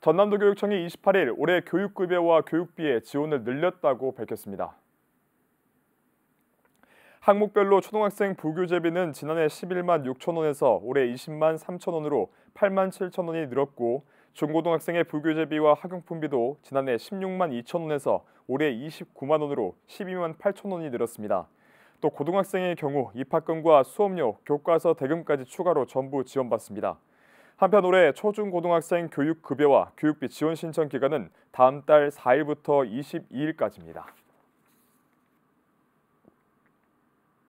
전남도 교육청이 28일 올해 교육급여와 교육비의 지원을 늘렸다고 밝혔습니다. 항목별로 초등학생 부교재비는 지난해 11만 6천 원에서 올해 20만 3천 원으로 8만 7천 원이 늘었고 중고등학생의 부교재비와 학용품비도 지난해 16만 2천 원에서 올해 29만 원으로 12만 8천 원이 늘었습니다. 또 고등학생의 경우 입학금과 수업료, 교과서 대금까지 추가로 전부 지원받습니다. 한편 올해 초중고등학생 교육급여와 교육비 지원 신청 기간은 다음 달 4일부터 22일까지입니다.